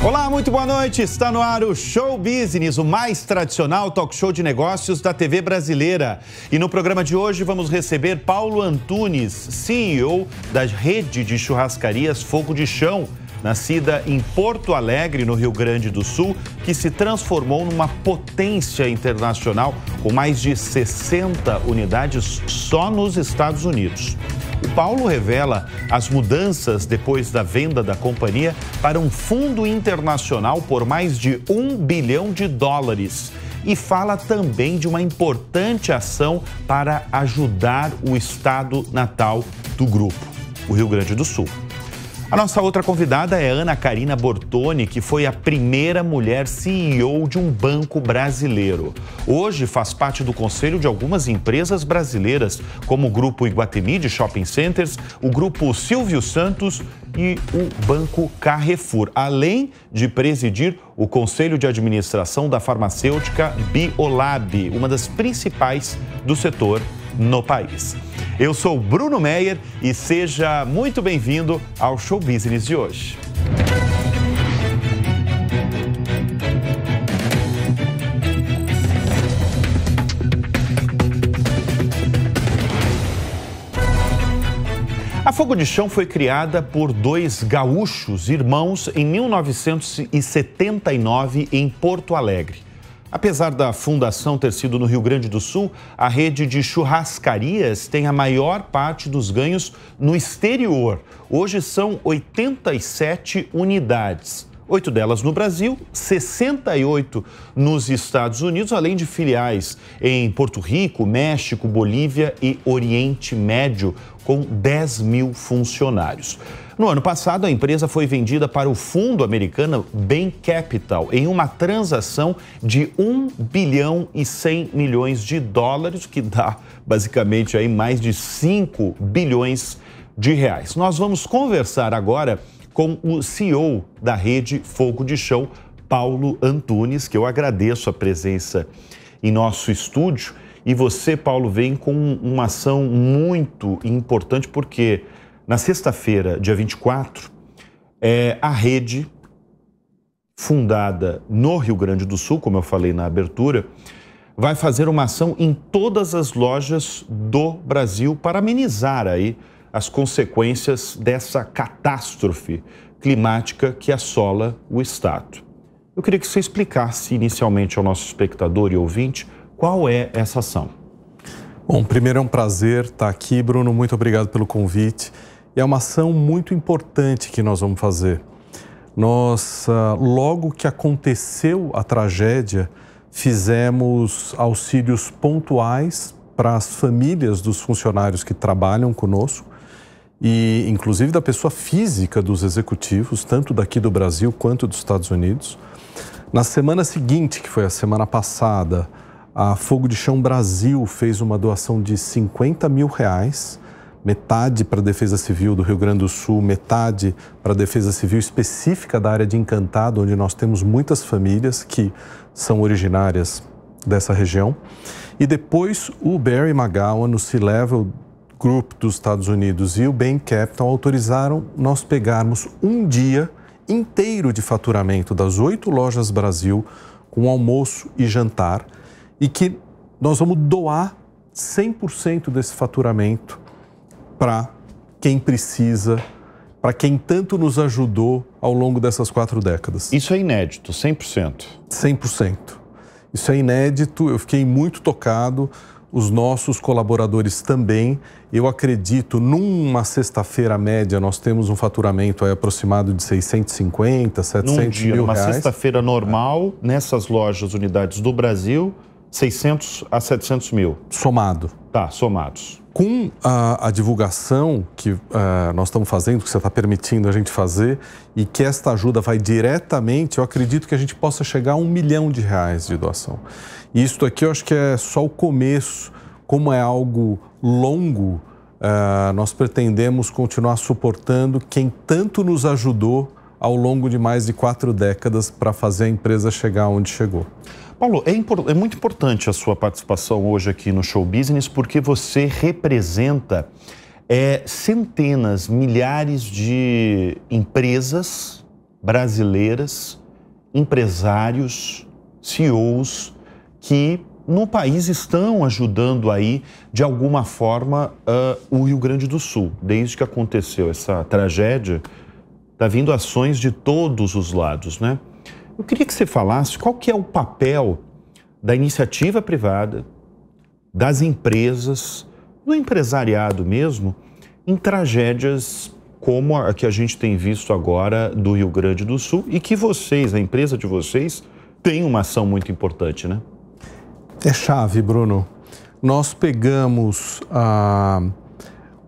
Olá, muito boa noite. Está no ar o Show Business, o mais tradicional talk show de negócios da TV brasileira. E no programa de hoje vamos receber Paulo Antunes, CEO da rede de churrascarias Fogo de Chão nascida em Porto Alegre, no Rio Grande do Sul, que se transformou numa potência internacional com mais de 60 unidades só nos Estados Unidos. O Paulo revela as mudanças depois da venda da companhia para um fundo internacional por mais de um bilhão de dólares e fala também de uma importante ação para ajudar o estado natal do grupo, o Rio Grande do Sul. A nossa outra convidada é Ana Karina Bortoni, que foi a primeira mulher CEO de um banco brasileiro. Hoje faz parte do conselho de algumas empresas brasileiras, como o Grupo Iguatemi de Shopping Centers, o Grupo Silvio Santos e o Banco Carrefour, além de presidir o Conselho de Administração da farmacêutica Biolab, uma das principais do setor no país. Eu sou Bruno Meyer e seja muito bem-vindo ao Show Business de hoje. A Fogo de Chão foi criada por dois gaúchos irmãos em 1979 em Porto Alegre. Apesar da fundação ter sido no Rio Grande do Sul, a rede de churrascarias tem a maior parte dos ganhos no exterior. Hoje são 87 unidades. Oito delas no Brasil, 68 nos Estados Unidos, além de filiais em Porto Rico, México, Bolívia e Oriente Médio, com 10 mil funcionários. No ano passado, a empresa foi vendida para o fundo americano Bain Capital em uma transação de 1 bilhão e 100 milhões de dólares, que dá basicamente aí mais de 5 bilhões de reais. Nós vamos conversar agora com o CEO da rede Fogo de Chão, Paulo Antunes, que eu agradeço a presença em nosso estúdio. E você, Paulo, vem com uma ação muito importante, porque na sexta-feira, dia 24, é, a rede fundada no Rio Grande do Sul, como eu falei na abertura, vai fazer uma ação em todas as lojas do Brasil para amenizar aí as consequências dessa catástrofe climática que assola o estado. Eu queria que você explicasse inicialmente ao nosso espectador e ouvinte qual é essa ação. Bom, primeiro é um prazer estar aqui, Bruno. Muito obrigado pelo convite é uma ação muito importante que nós vamos fazer. Nós, ah, logo que aconteceu a tragédia, fizemos auxílios pontuais para as famílias dos funcionários que trabalham conosco e inclusive da pessoa física dos executivos, tanto daqui do Brasil quanto dos Estados Unidos. Na semana seguinte, que foi a semana passada, a Fogo de Chão Brasil fez uma doação de 50 mil reais metade para a Defesa Civil do Rio Grande do Sul, metade para a Defesa Civil específica da área de Encantado, onde nós temos muitas famílias que são originárias dessa região. E depois o Barry McGowan, no C-Level Group dos Estados Unidos e o Bain Capital autorizaram nós pegarmos um dia inteiro de faturamento das oito lojas Brasil, com almoço e jantar, e que nós vamos doar 100% desse faturamento para quem precisa, para quem tanto nos ajudou ao longo dessas quatro décadas. Isso é inédito, 100%. 100%. Isso é inédito, eu fiquei muito tocado, os nossos colaboradores também. Eu acredito, numa sexta-feira média, nós temos um faturamento aí aproximado de 650, 700 Num dia, mil numa reais. numa sexta-feira normal, é. nessas lojas, unidades do Brasil, 600 a 700 mil. Somado. Tá, somados. Com a, a divulgação que uh, nós estamos fazendo, que você está permitindo a gente fazer, e que esta ajuda vai diretamente, eu acredito que a gente possa chegar a um milhão de reais de doação. E isto aqui eu acho que é só o começo, como é algo longo, uh, nós pretendemos continuar suportando quem tanto nos ajudou ao longo de mais de quatro décadas para fazer a empresa chegar onde chegou. Paulo, é, é muito importante a sua participação hoje aqui no Show Business porque você representa é, centenas, milhares de empresas brasileiras, empresários, CEOs que no país estão ajudando aí, de alguma forma, uh, o Rio Grande do Sul. Desde que aconteceu essa tragédia, está vindo ações de todos os lados, né? Eu queria que você falasse qual que é o papel da iniciativa privada, das empresas, do empresariado mesmo, em tragédias como a que a gente tem visto agora do Rio Grande do Sul e que vocês, a empresa de vocês, tem uma ação muito importante, né? É chave, Bruno. Nós pegamos ah,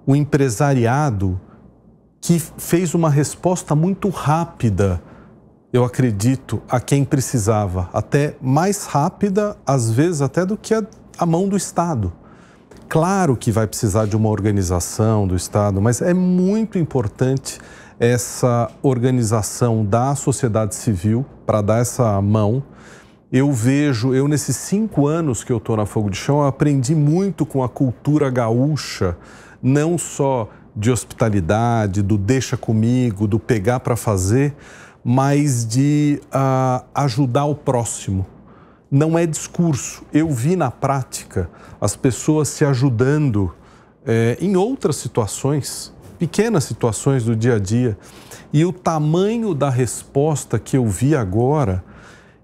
o empresariado que fez uma resposta muito rápida eu acredito, a quem precisava, até mais rápida, às vezes até do que a, a mão do Estado. Claro que vai precisar de uma organização do Estado, mas é muito importante essa organização da sociedade civil para dar essa mão. Eu vejo, eu nesses cinco anos que eu estou na Fogo de Chão, aprendi muito com a cultura gaúcha, não só de hospitalidade, do deixa comigo, do pegar para fazer, mas de uh, ajudar o próximo. Não é discurso. Eu vi na prática as pessoas se ajudando é, em outras situações, pequenas situações do dia a dia. E o tamanho da resposta que eu vi agora,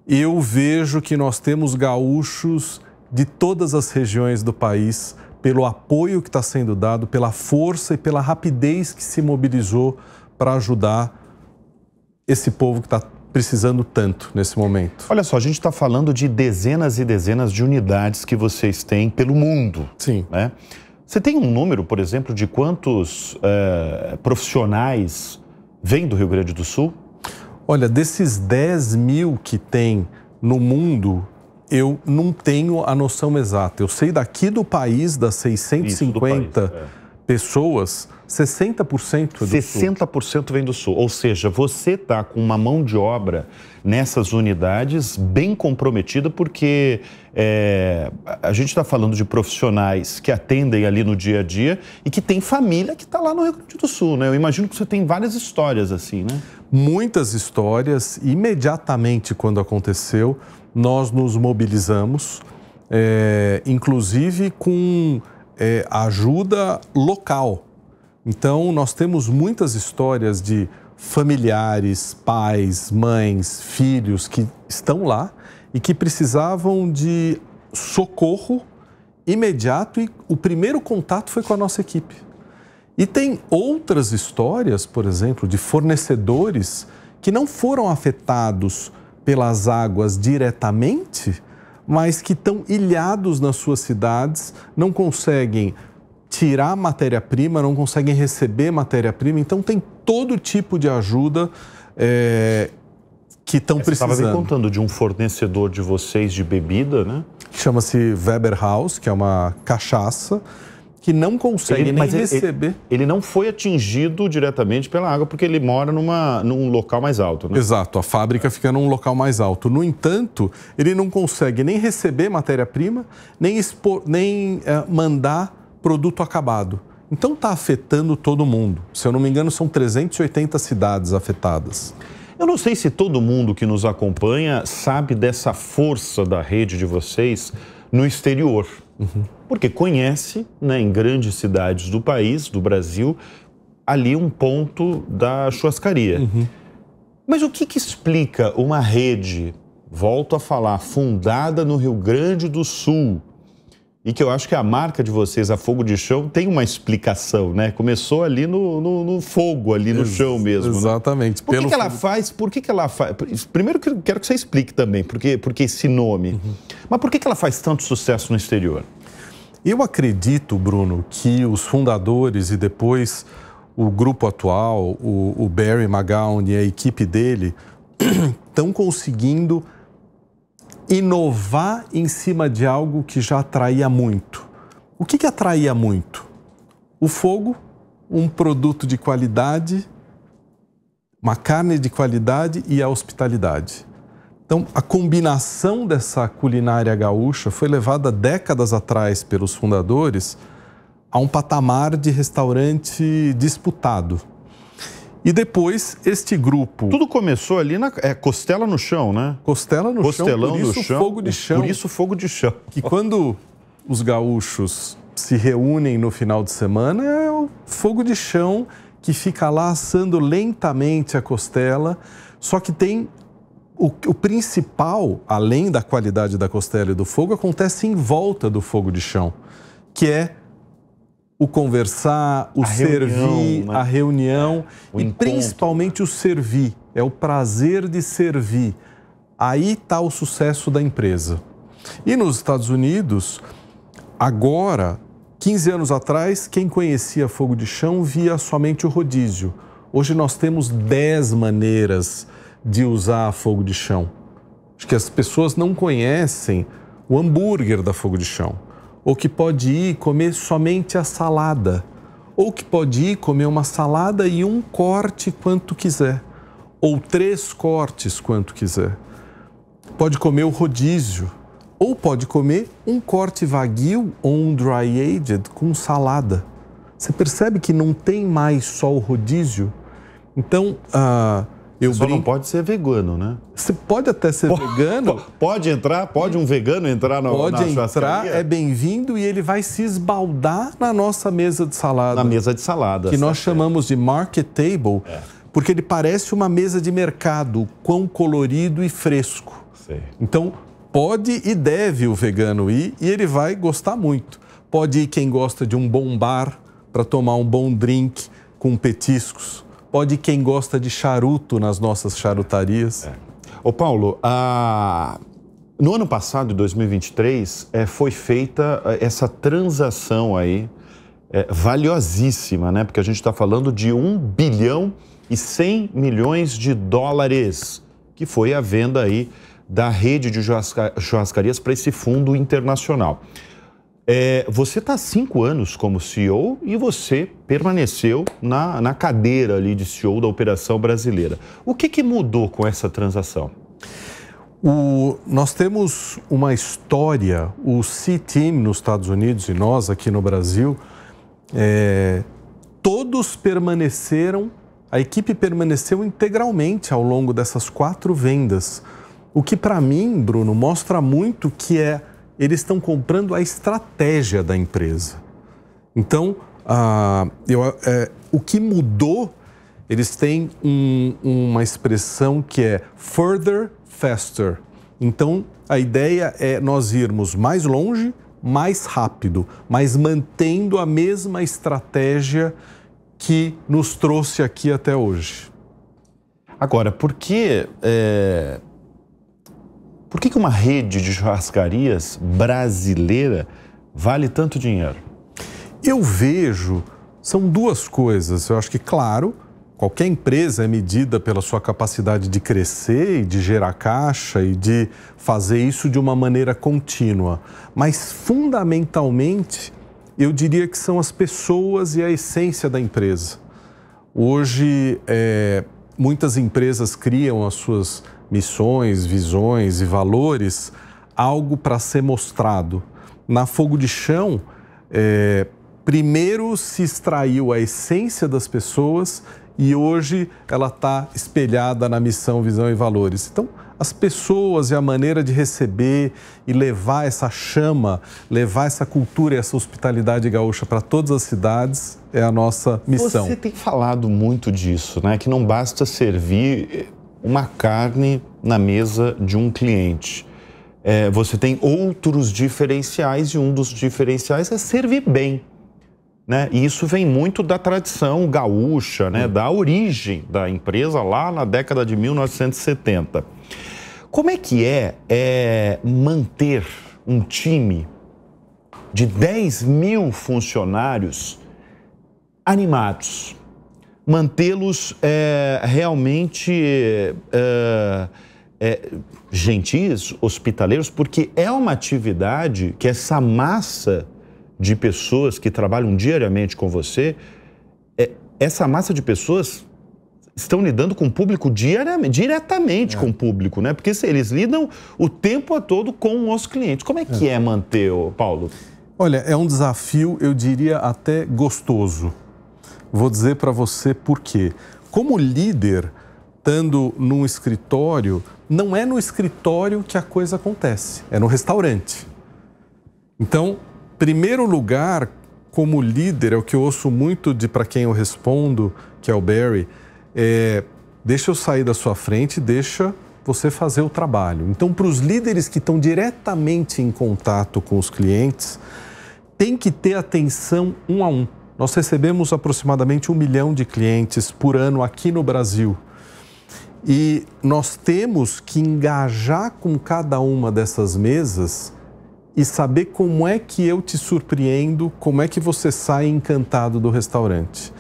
eu vejo que nós temos gaúchos de todas as regiões do país pelo apoio que está sendo dado, pela força e pela rapidez que se mobilizou para ajudar esse povo que está precisando tanto nesse momento? Olha só, a gente está falando de dezenas e dezenas de unidades que vocês têm pelo mundo. Sim. Né? Você tem um número, por exemplo, de quantos é, profissionais vêm do Rio Grande do Sul? Olha, desses 10 mil que tem no mundo, eu não tenho a noção exata. Eu sei daqui do país, das 650 Isso, país, pessoas, 60% é do 60% sul. vem do sul. Ou seja, você está com uma mão de obra nessas unidades bem comprometida, porque é, a gente está falando de profissionais que atendem ali no dia a dia e que tem família que está lá no Rio Grande do Sul, né? Eu imagino que você tem várias histórias assim, né? Muitas histórias. Imediatamente quando aconteceu, nós nos mobilizamos, é, inclusive com é, ajuda local. Então, nós temos muitas histórias de familiares, pais, mães, filhos que estão lá e que precisavam de socorro imediato e o primeiro contato foi com a nossa equipe. E tem outras histórias, por exemplo, de fornecedores que não foram afetados pelas águas diretamente, mas que estão ilhados nas suas cidades, não conseguem tirar matéria-prima, não conseguem receber matéria-prima. Então, tem todo tipo de ajuda é, que estão é, precisando. Você estava me contando de um fornecedor de vocês de bebida, né? Chama-se Weber House, que é uma cachaça que não consegue ele, nem mas receber. Ele, ele, não foi atingido diretamente pela água, porque ele mora numa, num local mais alto. Né? Exato, a fábrica fica num local mais alto. No entanto, ele não consegue nem receber matéria-prima, nem, expor, nem eh, mandar produto acabado. Então está afetando todo mundo. Se eu não me engano, são 380 cidades afetadas. Eu não sei se todo mundo que nos acompanha sabe dessa força da rede de vocês no exterior. Uhum. Porque conhece, né, em grandes cidades do país, do Brasil, ali um ponto da churrascaria. Uhum. Mas o que, que explica uma rede, volto a falar, fundada no Rio Grande do Sul, e que eu acho que a marca de vocês, a Fogo de Chão, tem uma explicação, né? Começou ali no, no, no fogo, ali no Ex chão mesmo. Né? Exatamente. Né? Por que, que ela faz? Por que, que ela faz? Primeiro que quero que você explique também, porque, porque esse nome. Uhum. Mas por que, que ela faz tanto sucesso no exterior? Eu acredito, Bruno, que os fundadores e depois o grupo atual, o, o Barry McGowan e a equipe dele, estão conseguindo inovar em cima de algo que já atraía muito. O que, que atraía muito? O fogo, um produto de qualidade, uma carne de qualidade e a hospitalidade. Então, a combinação dessa culinária gaúcha foi levada décadas atrás pelos fundadores a um patamar de restaurante disputado. E depois, este grupo. Tudo começou ali na é, costela no chão, né? Costela no Costelão chão. Por isso, chão, fogo de chão. Por isso, fogo de chão. Que quando os gaúchos se reúnem no final de semana, é o fogo de chão que fica lá assando lentamente a costela. Só que tem. O, o principal, além da qualidade da costela e do fogo, acontece em volta do fogo de chão, que é o conversar, o a servir, reunião, né? a reunião é, e encontro, principalmente né? o servir. É o prazer de servir. Aí está o sucesso da empresa. E nos Estados Unidos, agora, 15 anos atrás, quem conhecia fogo de chão via somente o rodízio. Hoje nós temos 10 maneiras de usar fogo de chão. Acho que as pessoas não conhecem o hambúrguer da fogo de chão ou que pode ir comer somente a salada, ou que pode ir comer uma salada e um corte quanto quiser, ou três cortes quanto quiser. Pode comer o rodízio, ou pode comer um corte vaguio ou um dry aged com salada. Você percebe que não tem mais só o rodízio? Então, ah, eu Só brinco. não pode ser vegano, né? Você pode até ser pode, vegano. Pode entrar, pode um vegano entrar na, pode na entrar, é bem-vindo e ele vai se esbaldar na nossa mesa de salada. Na mesa de salada. Que nós tá chamamos é. de market table, é. porque ele parece uma mesa de mercado, quão colorido e fresco. Sei. Então, pode e deve o vegano ir e ele vai gostar muito. Pode ir quem gosta de um bom bar para tomar um bom drink com petiscos pode quem gosta de charuto nas nossas charutarias. É. Ô Paulo, a... no ano passado, 2023, é, foi feita é, essa transação aí, é, valiosíssima, né? Porque a gente está falando de 1 bilhão e 100 milhões de dólares, que foi a venda aí da rede de churrascarias para esse fundo internacional. É, você está há cinco anos como CEO e você permaneceu na, na cadeira ali de CEO da operação brasileira. O que, que mudou com essa transação? O, nós temos uma história, o C-Team nos Estados Unidos e nós aqui no Brasil, é, todos permaneceram, a equipe permaneceu integralmente ao longo dessas quatro vendas. O que para mim, Bruno, mostra muito que é eles estão comprando a estratégia da empresa. Então, ah, eu, é, o que mudou, eles têm um, uma expressão que é further, faster. Então, a ideia é nós irmos mais longe, mais rápido, mas mantendo a mesma estratégia que nos trouxe aqui até hoje. Agora, por que é, por que, uma rede de churrascarias brasileira vale tanto dinheiro? Eu vejo, são duas coisas. Eu acho que, claro, qualquer empresa é medida pela sua capacidade de crescer e de gerar caixa e de fazer isso de uma maneira contínua. Mas, fundamentalmente, eu diria que são as pessoas e a essência da empresa. Hoje, é, muitas empresas criam as suas missões, visões e valores, algo para ser mostrado. Na Fogo de Chão, é, primeiro se extraiu a essência das pessoas e hoje ela está espelhada na missão, visão e valores. Então, as pessoas e a maneira de receber e levar essa chama, levar essa cultura e essa hospitalidade gaúcha para todas as cidades é a nossa missão. Você tem falado muito disso, né? Que não basta servir uma carne na mesa de um cliente. É, você tem outros diferenciais e um dos diferenciais é servir bem. Né? E isso vem muito da tradição gaúcha, né? Hum. da origem da empresa lá na década de 1970. Como é que é, é manter um time de 10 mil funcionários animados? mantê-los é, realmente é, é, gentis, hospitaleiros, porque é uma atividade que essa massa de pessoas que trabalham diariamente com você, é, essa massa de pessoas estão lidando com o público diariamente, diretamente é. com o público, né? Porque eles lidam o tempo todo com os clientes. Como é que é, é manter, Paulo? Olha, é um desafio, eu diria até gostoso. Vou dizer para você por quê. Como líder, estando num escritório, não é no escritório que a coisa acontece, é no restaurante. Então, primeiro lugar, como líder, é o que eu ouço muito de para quem eu respondo, que é o Barry, é, deixa eu sair da sua frente, deixa você fazer o trabalho. Então, para os líderes que estão diretamente em contato com os clientes, tem que ter atenção um a um. Nós recebemos aproximadamente um milhão de clientes por ano aqui no Brasil. E nós temos que engajar com cada uma dessas mesas e saber como é que eu te surpreendo, como é que você sai encantado do restaurante.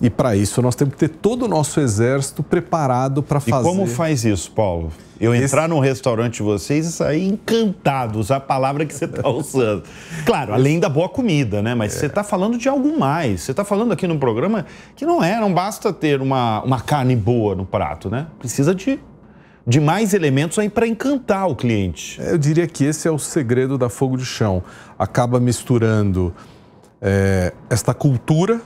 E para isso nós temos que ter todo o nosso exército preparado para fazer. E como faz isso, Paulo? Eu Esse... entrar num restaurante de vocês e sair encantado, usar a palavra que você está usando. claro, além da boa comida, né? Mas é. você está falando de algo mais. Você está falando aqui num programa que não é, não basta ter uma, uma carne boa no prato, né? Precisa de de mais elementos aí para encantar o cliente. É, eu diria que esse é o segredo da Fogo de Chão. Acaba misturando é, esta cultura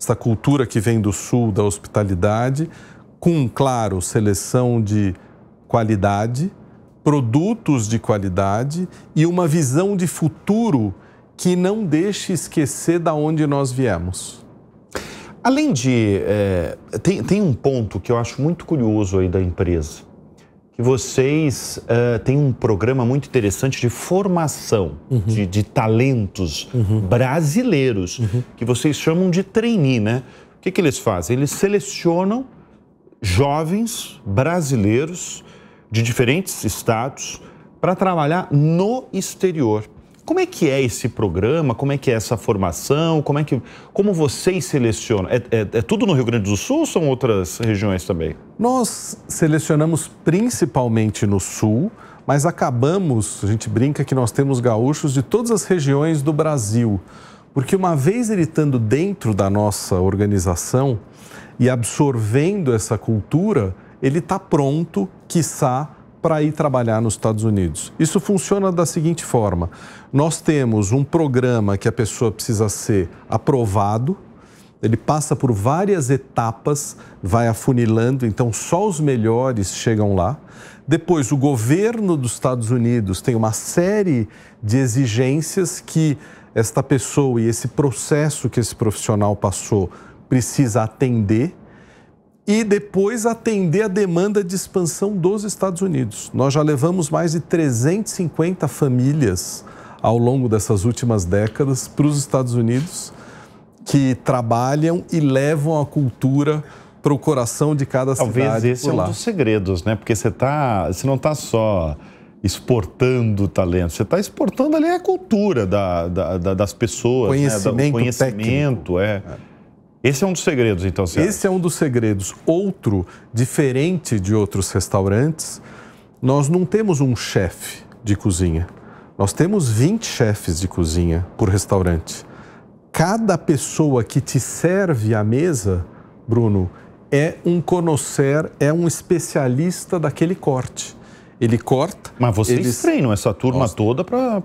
essa cultura que vem do sul, da hospitalidade, com, claro, seleção de qualidade, produtos de qualidade e uma visão de futuro que não deixe esquecer da onde nós viemos. Além de. É, tem, tem um ponto que eu acho muito curioso aí da empresa que vocês uh, têm um programa muito interessante de formação uhum. de, de, talentos uhum. brasileiros, uhum. que vocês chamam de trainee, né? O que, que eles fazem? Eles selecionam jovens brasileiros de diferentes estados para trabalhar no exterior. Como é que é esse programa? Como é que é essa formação? Como é que como vocês selecionam? É, é, é, tudo no Rio Grande do Sul ou são outras regiões também? Nós selecionamos principalmente no Sul, mas acabamos, a gente brinca que nós temos gaúchos de todas as regiões do Brasil, porque uma vez ele estando dentro da nossa organização e absorvendo essa cultura, ele está pronto, quiçá, para ir trabalhar nos Estados Unidos. Isso funciona da seguinte forma: nós temos um programa que a pessoa precisa ser aprovado, ele passa por várias etapas, vai afunilando, então só os melhores chegam lá. Depois, o governo dos Estados Unidos tem uma série de exigências que esta pessoa e esse processo que esse profissional passou precisa atender e depois atender a demanda de expansão dos Estados Unidos. Nós já levamos mais de 350 famílias ao longo dessas últimas décadas para os Estados Unidos que trabalham e levam a cultura para o coração de cada Talvez cidade. Talvez esse é um dos segredos, né? Porque você tá, você não está só exportando talento, você está exportando ali a cultura da, da, da, das pessoas, né? conhecimento, né? conhecimento técnico. é. é. Esse é um dos segredos, então, certo? Esse é um dos segredos. Outro, diferente de outros restaurantes, nós não temos um chefe de cozinha. Nós temos 20 chefes de cozinha por restaurante. Cada pessoa que te serve à mesa, Bruno, é um conhecer, é um especialista daquele corte ele corta. Mas vocês eles... treinam essa é turma Nós... toda para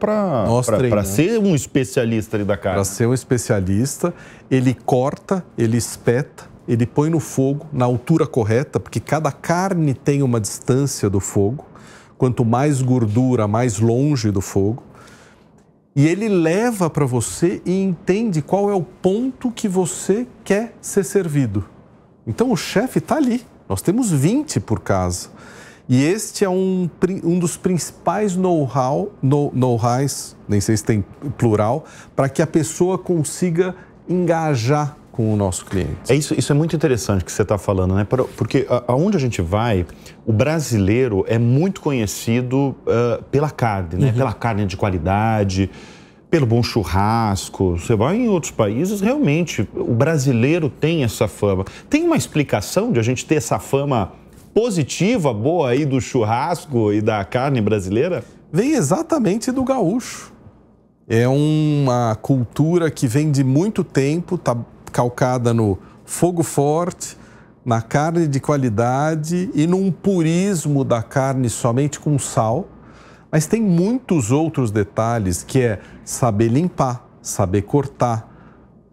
ser um especialista ali da carne. Para ser um especialista, ele corta, ele espeta, ele põe no fogo na altura correta, porque cada carne tem uma distância do fogo. Quanto mais gordura, mais longe do fogo. E ele leva para você e entende qual é o ponto que você quer ser servido. Então o chefe está ali. Nós temos 20 por casa. E este é um, um dos principais know-how, know-hows, nem sei se tem plural, para que a pessoa consiga engajar com o nosso cliente. É isso, isso é muito interessante que você está falando, né? Porque aonde a gente vai, o brasileiro é muito conhecido uh, pela carne, né? Uhum. Pela carne de qualidade, pelo bom churrasco. Você vai em outros países, realmente, o brasileiro tem essa fama. Tem uma explicação de a gente ter essa fama positiva, boa aí do churrasco e da carne brasileira? Vem exatamente do gaúcho. É uma cultura que vem de muito tempo, tá calcada no fogo forte, na carne de qualidade e num purismo da carne somente com sal. Mas tem muitos outros detalhes que é saber limpar, saber cortar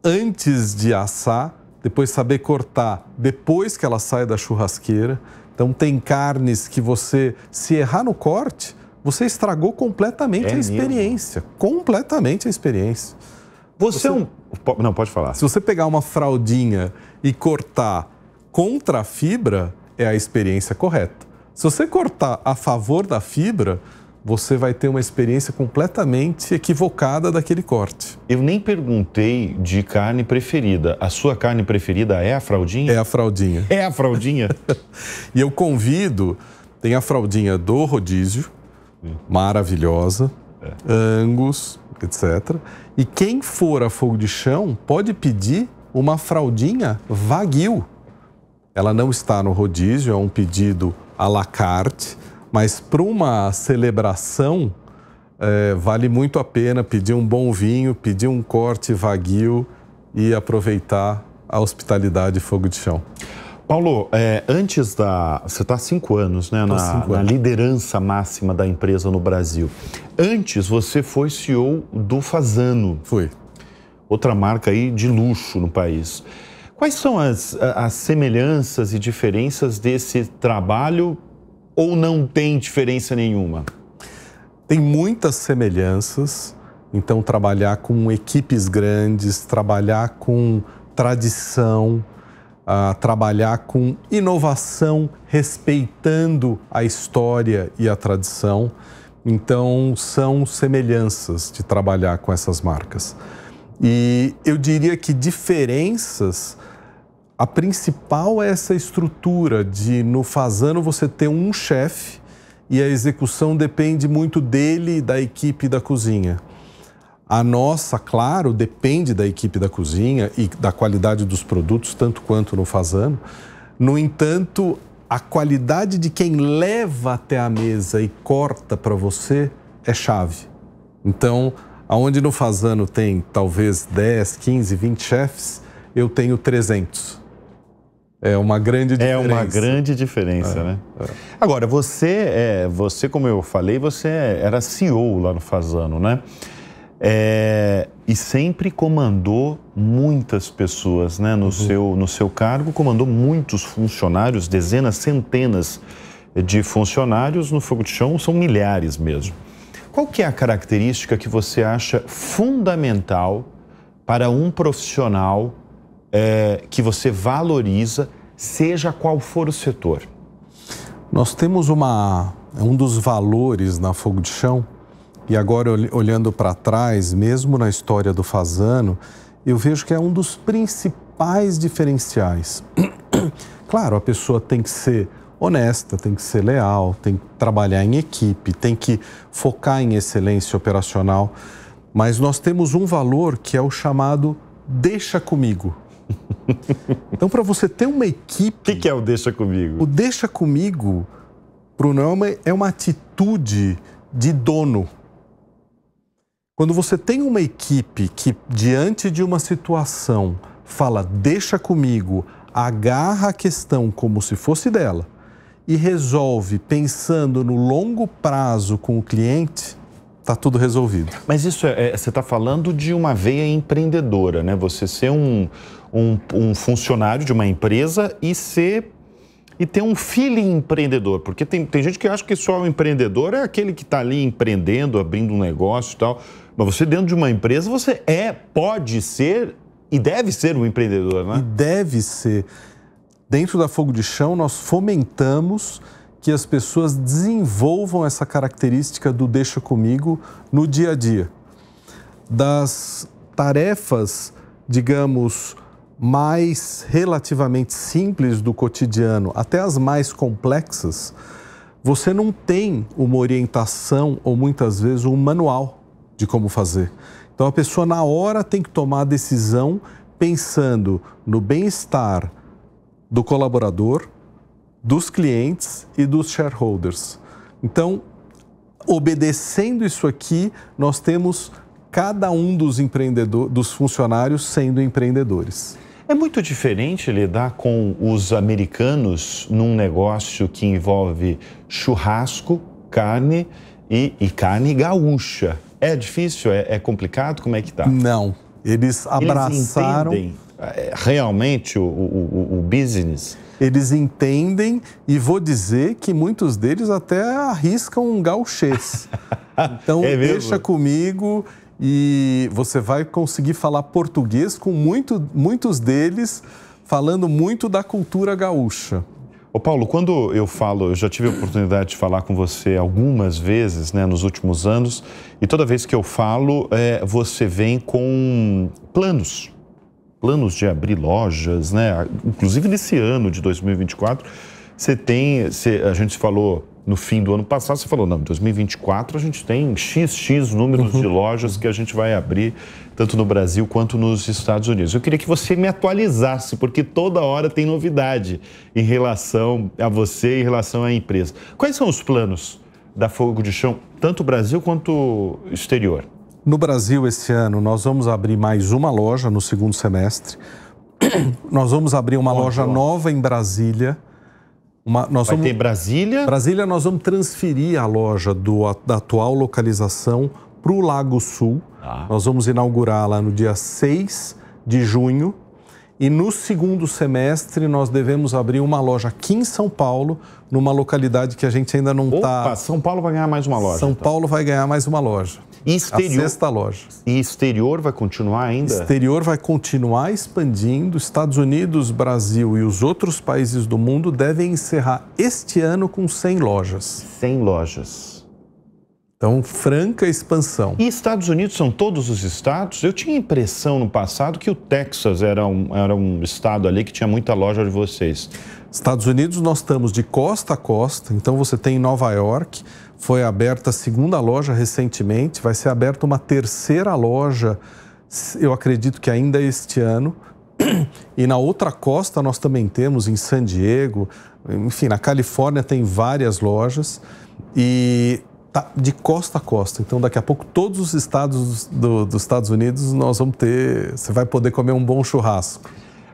antes de assar, depois saber cortar depois que ela sai da churrasqueira então tem carnes que você, se errar no corte, você estragou completamente é a experiência. Mesmo? Completamente a experiência. Você, é você é um. Não, pode falar. Se você pegar uma fraldinha e cortar contra a fibra, é a experiência correta. Se você cortar a favor da fibra, você vai ter uma experiência completamente equivocada daquele corte. Eu nem perguntei de carne preferida. A sua carne preferida é a fraldinha? É a fraldinha. É a fraldinha? e eu convido, tem a fraldinha do rodízio, maravilhosa, é. angus, etc. E quem for a fogo de chão pode pedir uma fraldinha vaguio. Ela não está no rodízio, é um pedido à la carte mas para uma celebração, é, vale muito a pena pedir um bom vinho, pedir um corte vaguio e aproveitar a hospitalidade Fogo de Chão. Paulo, é, antes da. Você está há cinco anos, né? Na, cinco anos. na, liderança máxima da empresa no Brasil. Antes você foi CEO do Fazano. foi. Outra marca aí de luxo no país. Quais são as, as semelhanças e diferenças desse trabalho ou não tem diferença nenhuma? Tem muitas semelhanças, então trabalhar com equipes grandes, trabalhar com tradição, uh, trabalhar com inovação, respeitando a história e a tradição. Então são semelhanças de trabalhar com essas marcas. E eu diria que diferenças a principal é essa estrutura de no Fazano você ter um chefe e a execução depende muito dele, da equipe da cozinha. A nossa, claro, depende da equipe da cozinha e da qualidade dos produtos, tanto quanto no Fazano. No entanto, a qualidade de quem leva até a mesa e corta para você é chave. Então, aonde no Fazano tem talvez 10, 15, 20 chefs, eu tenho 300. É uma grande diferença. É uma grande diferença, é, né? É. Agora, você, é, você, como eu falei, você era CEO lá no Fazano, né? É, e sempre comandou muitas pessoas, né? No, uhum. seu, no seu cargo, comandou muitos funcionários, dezenas, centenas de funcionários. No fogo de chão são milhares mesmo. Qual que é a característica que você acha fundamental para um profissional é, que você valoriza, seja qual for o setor? Nós temos uma, um dos valores na Fogo de Chão, e agora olhando para trás, mesmo na história do Fazano, eu vejo que é um dos principais diferenciais. claro, a pessoa tem que ser honesta, tem que ser leal, tem que trabalhar em equipe, tem que focar em excelência operacional. Mas nós temos um valor que é o chamado deixa comigo. Então, para você ter uma equipe. O que, que, é o Deixa Comigo? O Deixa Comigo, Bruno, é uma, é uma atitude de dono. Quando você tem uma equipe que, diante de uma situação, fala Deixa Comigo, agarra a questão como se fosse dela e resolve pensando no longo prazo com o cliente, está tudo resolvido. Mas isso é, é você está falando de uma veia empreendedora, né? Você ser um, um, um, funcionário de uma empresa e ser e ter um feeling empreendedor, porque tem, tem gente que acha que só o empreendedor é aquele que está ali empreendendo, abrindo um negócio e tal. Mas você dentro de uma empresa, você é, pode ser e deve ser um empreendedor, né? E deve ser. Dentro da Fogo de Chão, nós fomentamos que as pessoas desenvolvam essa característica do deixa comigo no dia a dia. Das tarefas, digamos, mais relativamente simples do cotidiano até as mais complexas, você não tem uma orientação ou muitas vezes um manual de como fazer. Então a pessoa na hora tem que tomar a decisão pensando no bem-estar do colaborador, dos clientes e dos shareholders. Então, obedecendo isso aqui, nós temos cada um dos empreendedores, dos funcionários sendo empreendedores. É muito diferente lidar com os americanos num negócio que envolve churrasco, carne e, e carne gaúcha. É difícil? É, é, complicado? Como é que tá? Não. Eles abraçaram. Eles é, realmente o, o, o business? eles entendem e vou dizer que muitos deles até arriscam um gauchês. Então, é deixa comigo e você vai conseguir falar português com muito, muitos deles falando muito da cultura gaúcha. Ô Paulo, quando eu falo, eu já tive a oportunidade de falar com você algumas vezes né, nos últimos anos, e toda vez que eu falo, é, você vem com planos planos de abrir lojas, né? Inclusive nesse ano de 2024, você tem, você, a gente falou no fim do ano passado, você falou, não, em 2024 a gente tem XX números uhum. de lojas que a gente vai abrir, tanto no Brasil quanto nos Estados Unidos. Eu queria que você me atualizasse, porque toda hora tem novidade em relação a você, em relação à empresa. Quais são os planos da Fogo de Chão, tanto Brasil quanto exterior? No Brasil, esse ano, nós vamos abrir mais uma loja no segundo semestre. nós vamos abrir uma Bom, loja bom. nova em Brasília. Uma, nós Vai vamos, ter Brasília? Brasília, nós vamos transferir a loja do, da atual localização para o Lago Sul. Tá. Nós vamos inaugurá-la no dia 6 de junho. E no segundo semestre, nós devemos abrir uma loja aqui em São Paulo, numa localidade que a gente ainda não está. São Paulo vai ganhar mais uma loja. São então. Paulo vai ganhar mais uma loja. E exterior, a sexta loja. E exterior vai continuar ainda? Exterior vai continuar expandindo. Estados Unidos, Brasil e os outros países do mundo devem encerrar este ano com 100 lojas. 100 lojas. Então, franca expansão. E Estados Unidos são todos os estados? Eu tinha impressão no passado que o Texas era um, era um estado ali que tinha muita loja de vocês. Estados Unidos, nós estamos de costa a costa, então você tem Nova York, foi aberta a segunda loja recentemente, vai ser aberta uma terceira loja, eu acredito que ainda este ano. E na outra costa nós também temos, em San Diego, enfim, na Califórnia tem várias lojas e tá de costa a costa. Então, daqui a pouco, todos os estados do, dos Estados Unidos nós vamos ter, você vai poder comer um bom churrasco.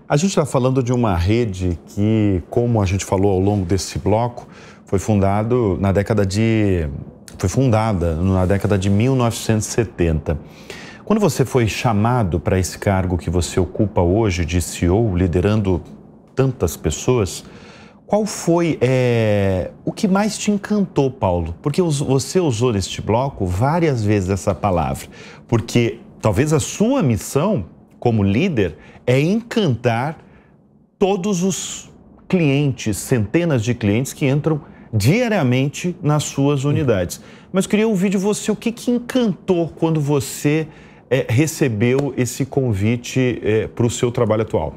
A gente está falando de uma rede que, como a gente falou ao longo desse bloco, foi fundado na década de foi fundada na década de 1970. Quando você foi chamado para esse cargo que você ocupa hoje de CEO, liderando tantas pessoas, qual foi é, o que mais te encantou, Paulo? Porque você usou neste bloco várias vezes essa palavra, porque talvez a sua missão como líder é encantar todos os clientes, centenas de clientes que entram diariamente nas suas unidades. Mas queria ouvir de você o que, que encantou quando você é, recebeu esse convite é, para o seu trabalho atual.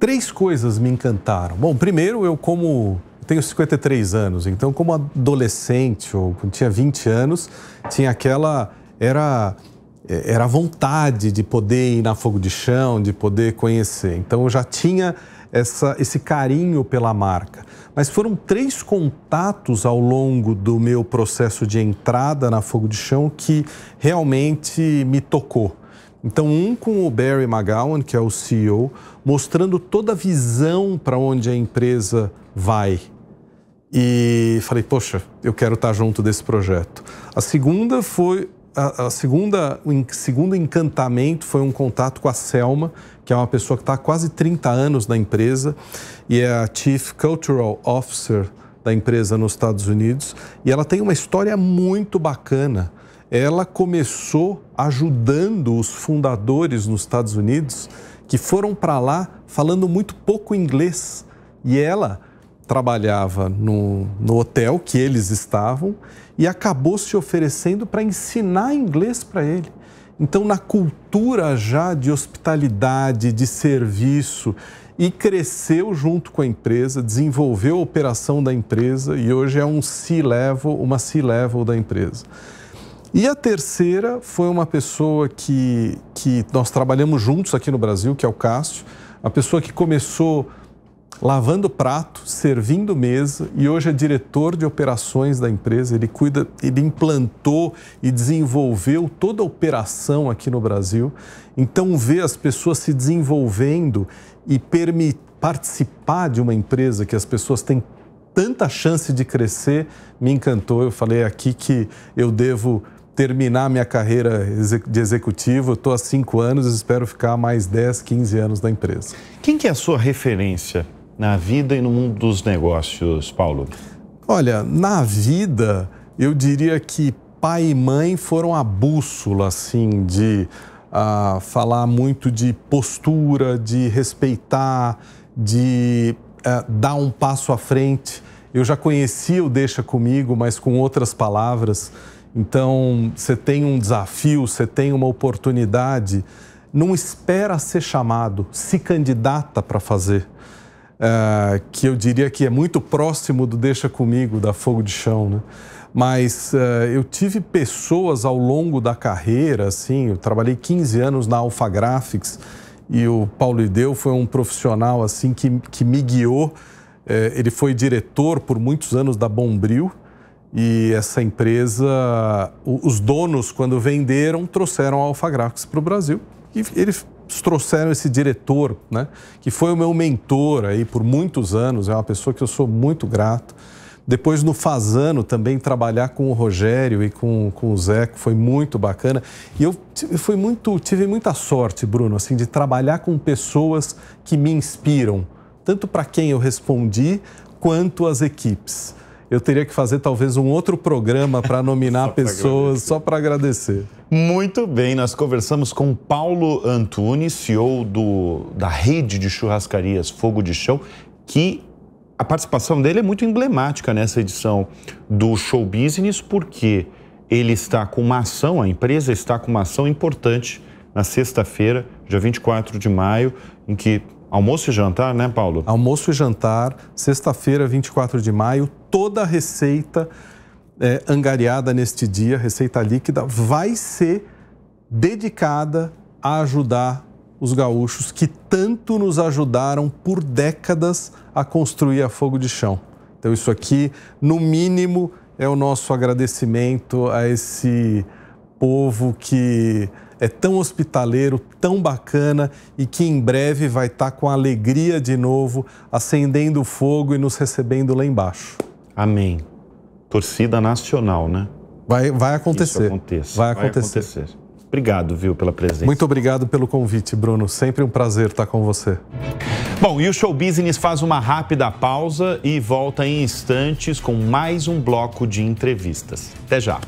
Três coisas me encantaram. Bom, primeiro, eu como tenho 53 anos, então como adolescente ou quando tinha 20 anos, tinha aquela era eh, era a vontade de poder ir na fogo de chão, de poder conhecer. Então eu já tinha essa, esse carinho pela marca. Mas foram três contatos ao longo do meu processo de entrada na Fogo de Chão que realmente me tocou. Então, um com o Barry McGowan, que é o CEO, mostrando toda a visão para onde a empresa vai. E falei, poxa, eu quero estar tá junto desse projeto. A segunda foi a, segunda, o segundo encantamento foi um contato com a Selma, que é uma pessoa que está há quase 30 anos na empresa e é a Chief Cultural Officer da empresa nos Estados Unidos. E ela tem uma história muito bacana. Ela começou ajudando os fundadores nos Estados Unidos que foram para lá falando muito pouco inglês. E ela trabalhava no, no hotel que eles estavam e acabou se oferecendo para ensinar inglês para ele. Então, na cultura já de hospitalidade, de serviço, e cresceu junto com a empresa, desenvolveu a operação da empresa e hoje é um C-level, uma C-level da empresa. E a terceira foi uma pessoa que, que nós trabalhamos juntos aqui no Brasil, que é o Cássio, a pessoa que começou lavando prato, servindo mesa e hoje é diretor de operações da empresa. Ele cuida, ele implantou e desenvolveu toda a operação aqui no Brasil. Então ver as pessoas se desenvolvendo e permitir participar de uma empresa que as pessoas têm tanta chance de crescer me encantou. Eu falei aqui que eu devo terminar minha carreira de executivo. estou há cinco anos, e espero ficar mais 10, 15 anos na empresa. Quem que é a sua referência na vida e no mundo dos negócios, Paulo? Olha, na vida, eu diria que pai e mãe foram a bússola, assim, de uh, falar muito de postura, de respeitar, de uh, dar um passo à frente. Eu já conhecia o Deixa Comigo, mas com outras palavras. Então, você tem um desafio, você tem uma oportunidade, não espera ser chamado, se candidata para fazer uh, que eu diria que é muito próximo do Deixa Comigo, da Fogo de Chão, né? Mas uh, eu tive pessoas ao longo da carreira, assim, eu trabalhei 15 anos na Alpha Graphics e o Paulo Ideu foi um profissional, assim, que, que me guiou. Uh, ele foi diretor por muitos anos da Bombril, e essa empresa, os donos, quando venderam, trouxeram a Alpha Graphics para o Brasil. E ele trouxeram esse diretor, né, que foi o meu mentor aí por muitos anos, é uma pessoa que eu sou muito grato. Depois no Fazano também trabalhar com o Rogério e com, com o Zé, que foi muito bacana. E eu foi muito, tive muita sorte, Bruno, assim, de trabalhar com pessoas que me inspiram, tanto para quem eu respondi quanto as equipes eu teria que fazer talvez um outro programa para nominar só pessoas pra só para agradecer. Muito bem, nós conversamos com Paulo Antunes, CEO do, da rede de churrascarias Fogo de Chão, que a participação dele é muito emblemática nessa edição do Show Business, porque ele está com uma ação, a empresa está com uma ação importante na sexta-feira, dia 24 de maio, em que Almoço e jantar, né, Paulo? Almoço e jantar, sexta-feira, 24 de maio, toda a receita é, angariada neste dia, receita líquida, vai ser dedicada a ajudar os gaúchos que tanto nos ajudaram por décadas a construir a fogo de chão. Então, isso aqui, no mínimo, é o nosso agradecimento a esse povo que é tão hospitaleiro, tão bacana e que em breve vai estar tá com alegria de novo, acendendo fogo e nos recebendo lá embaixo. Amém. Torcida nacional, né? Vai, vai acontecer. Vai acontecer. vai acontecer. Obrigado, viu, pela presença. Muito obrigado pelo convite, Bruno. Sempre um prazer estar tá com você. Bom, e o Show Business faz uma rápida pausa e volta em instantes com mais um bloco de entrevistas. Até já.